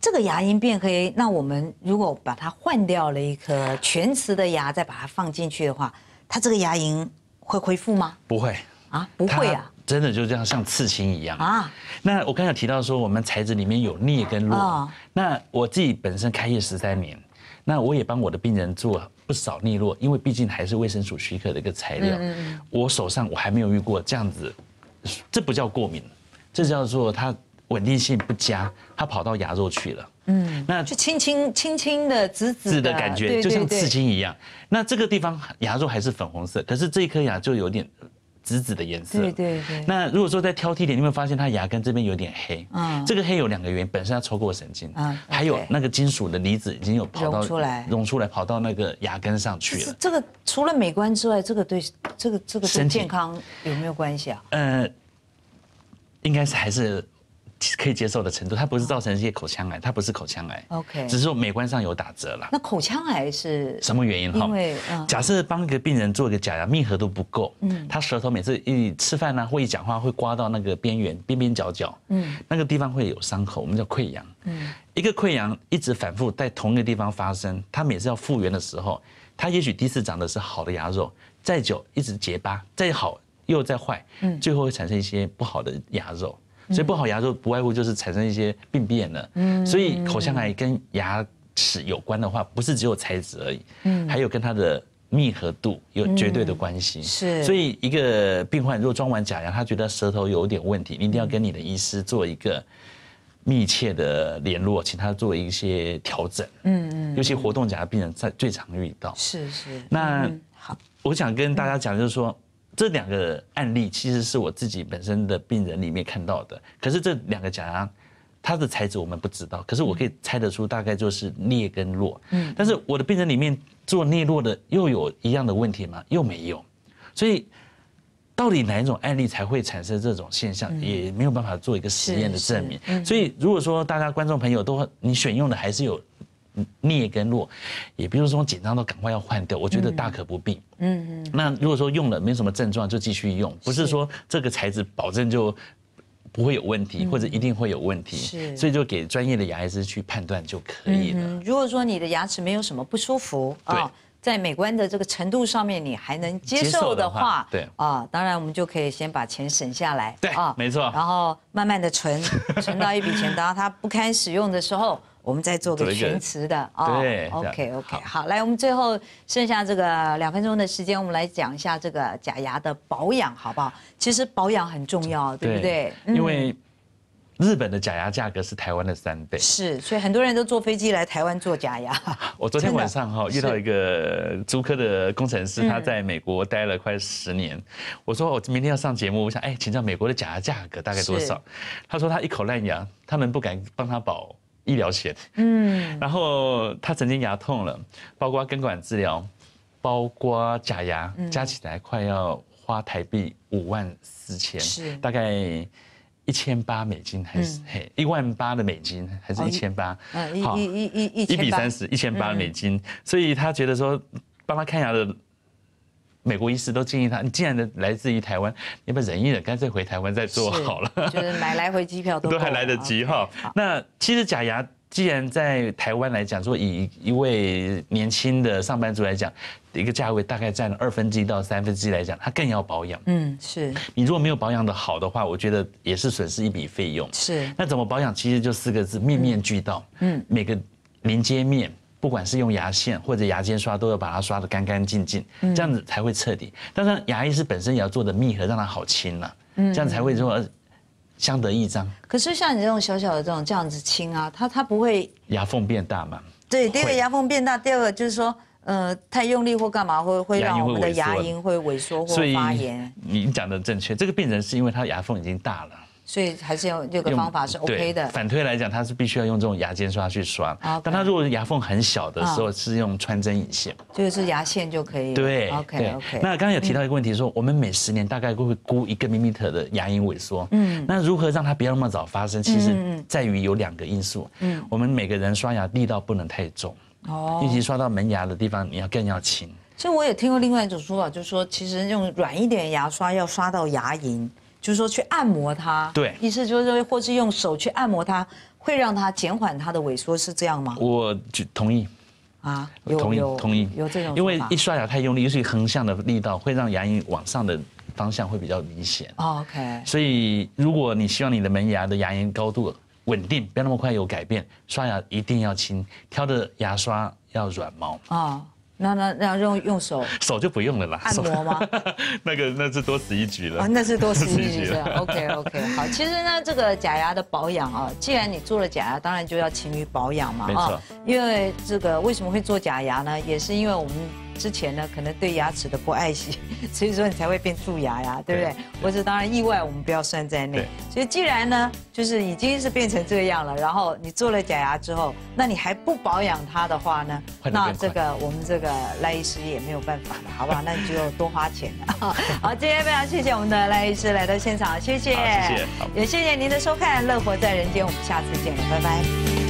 这个牙龈变黑，那我们如果把它换掉了一颗全瓷的牙，再把它放进去的话，它这个牙龈会恢复吗？不会啊，不会啊。真的就这样像刺青一样啊？那我刚才提到说，我们材质里面有镍跟铬。那我自己本身开业十三年，那我也帮我的病人做不少镍络，因为毕竟还是卫生署许可的一个材料。我手上我还没有遇过这样子，这不叫过敏，这叫做它稳定性不佳，它跑到牙肉去了。嗯，那就轻轻轻轻的紫紫的感觉，就像刺青一样。那这个地方牙肉还是粉红色，可是这一颗牙就有点。紫紫的颜色，对对对。那如果说再挑剔点，你有没有发现它牙根这边有点黑？嗯，这个黑有两个原因，本身要抽过神经，嗯，还有那个金属的离子已经有跑到出来，融出来跑到那个牙根上去了。这个除了美观之外，这个对这个这个神健康有没有关系啊？呃，应该是还是。可以接受的程度，它不是造成一些口腔癌，它不是口腔癌。OK，只是说美观上有打折了。那口腔癌是什么原因？哈，因为假设帮一个病人做一个假牙，密合度不够，嗯，他舌头每次一吃饭呢，或一讲话会刮到那个边缘边边角角，嗯，那个地方会有伤口，我们叫溃疡。嗯，一个溃疡一直反复在同一个地方发生，他每次要复原的时候，他也许第一次长的是好的牙肉，再久一直结疤，再好又再坏，嗯，最后会产生一些不好的牙肉。所以不好牙周不外乎就是产生一些病变了。嗯，所以口腔癌跟牙齿有关的话，不是只有材质而已，嗯，还有跟它的密合度有绝对的关系。是，所以一个病患如果装完假牙，他觉得舌头有点问题，你一定要跟你的医师做一个密切的联络，请他做一些调整。嗯嗯，尤其活动假牙病人在最常遇到。是是，那好，我想跟大家讲就是说。这两个案例其实是我自己本身的病人里面看到的，可是这两个假牙，它的材质我们不知道，可是我可以猜得出大概就是镍跟弱。嗯，但是我的病人里面做镍弱的又有一样的问题吗？又没有，所以到底哪一种案例才会产生这种现象，也没有办法做一个实验的证明。所以如果说大家观众朋友都你选用的还是有。劣跟弱，也不用说紧张到赶快要换掉，我觉得大可不必。嗯嗯。那如果说用了没什么症状，就继续用，不是说这个材质保证就不会有问题，或者一定会有问题。是。所以就给专业的牙医师去判断就可以了。嗯。如果说你的牙齿没有什么不舒服，啊，在美观的这个程度上面，你还能接受的话，对。啊，当然我们就可以先把钱省下来。对。啊，没错。然后慢慢的存，存到一笔钱，然后它不堪使用的时候。我们再做个全瓷的啊，对，OK OK，好，来，我们最后剩下这个两分钟的时间，我们来讲一下这个假牙的保养，好不好？其实保养很重要，对不对？因为日本的假牙价格是台湾的三倍，是，所以很多人都坐飞机来台湾做假牙。[laughs] 我昨天晚上哈遇到一个租科的工程师，他在美国待了快十年。我说我明天要上节目，我想哎，请教美国的假牙价格大概多少？他说他一口烂牙，他们不敢帮他保。医疗险，嗯，然后他曾经牙痛了，包括根管治疗，包括假牙，加起来快要花台币五万四千，是大概一千八美金还是嘿一万八的美金，还是一千八？嗯，一，一，一，一，一，一比三十，一千八美金，所以他觉得说帮他看牙的。美国医师都建议他，你既然来来自于台湾，你要不忍一忍，干脆回台湾再做好了。就是买来回机票都 [laughs] 还来得及哈。那其实假牙既然在台湾来讲，说以一位年轻的上班族来讲，一个价位大概占二分之一到三分之一来讲，他更要保养。嗯，是你如果没有保养的好的话，我觉得也是损失一笔费用。是，那怎么保养？其实就四个字，面面俱到。嗯，每个连接面。不管是用牙线或者牙间刷，都要把它刷得干干净净，这样子才会彻底。当然，牙医是本身也要做的密合，让它好清啊，这样才会说相得益彰。可是像你这种小小的这种这样子清啊，它它不会牙缝变大嘛？对，第一个牙缝变大，第二个就是说，呃，太用力或干嘛会会让我们的牙龈会萎缩或发炎。你讲的正确，这个病人是因为他牙缝已经大了。所以还是要这个方法是 OK 的。反推来讲，他是必须要用这种牙尖刷去刷。但他如果是牙缝很小的时候，是用穿针引线，就是牙线就可以。对，OK OK。那刚刚有提到一个问题，说我们每十年大概会估一个 m i l i m e t e r 的牙龈萎缩。嗯，那如何让它不要那么早发生？其实在于有两个因素。嗯，我们每个人刷牙力道不能太重。哦。尤其刷到门牙的地方，你要更要轻。所以我也听过另外一种说法，就是说其实用软一点牙刷要刷到牙龈。就是说去按摩它，对，意思就是说或是用手去按摩它，会让它减缓它的萎缩，是这样吗？我同意，啊，同意同意，有这种，因为一刷牙太用力，尤其横向的力道会让牙龈往上的方向会比较明显。OK，所以如果你希望你的门牙的牙龈高度稳定，不要那么快有改变，刷牙一定要轻，挑的牙刷要软毛啊。那那那用用手 [laughs] 手就不用了啦，按摩吗？[laughs] 那个那是多此一举了，那是多此一举。[laughs] OK OK，好，其实呢，这个假牙的保养啊，既然你做了假牙，当然就要勤于保养嘛，啊，因为这个为什么会做假牙呢？也是因为我们。之前呢，可能对牙齿的不爱惜，[laughs] 所以说你才会变蛀牙呀，对不对？或者当然意外，我们不要算在内。所以既然呢，就是已经是变成这样了，然后你做了假牙之后，那你还不保养它的话呢，那这个我们这个赖医师也没有办法了，好不好？那你就多花钱了。[laughs] 好，今天非常谢谢我们的赖医师来到现场，谢谢，也谢谢您的收看，《乐活在人间》，我们下次见，拜拜。